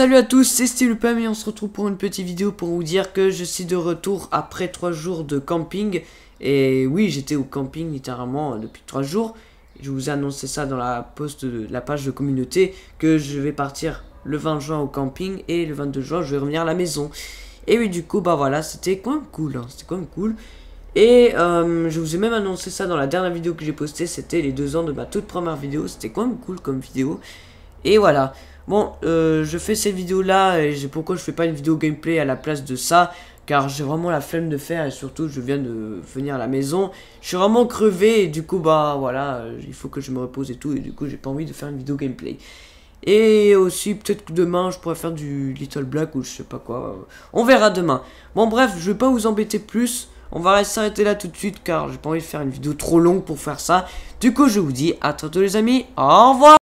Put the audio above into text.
Salut à tous, c'est stéphane et on se retrouve pour une petite vidéo pour vous dire que je suis de retour après 3 jours de camping. Et oui, j'étais au camping littéralement depuis 3 jours. Je vous ai annoncé ça dans la poste de la page de communauté que je vais partir le 20 juin au camping et le 22 juin je vais revenir à la maison. Et oui, du coup, bah voilà, c'était quand même cool, hein, c'était quand même cool. Et euh, je vous ai même annoncé ça dans la dernière vidéo que j'ai postée, c'était les deux ans de ma toute première vidéo, c'était quand même cool comme vidéo. Et voilà. Bon, euh, je fais cette vidéo-là, et pourquoi je fais pas une vidéo gameplay à la place de ça car j'ai vraiment la flemme de faire et surtout je viens de venir à la maison. Je suis vraiment crevé et du coup bah voilà, euh, il faut que je me repose et tout et du coup j'ai pas envie de faire une vidéo gameplay. Et aussi peut-être que demain je pourrais faire du Little Black ou je sais pas quoi. On verra demain. Bon bref, je vais pas vous embêter plus. On va s'arrêter là tout de suite car j'ai pas envie de faire une vidéo trop longue pour faire ça. Du coup je vous dis à tantôt les amis. Au revoir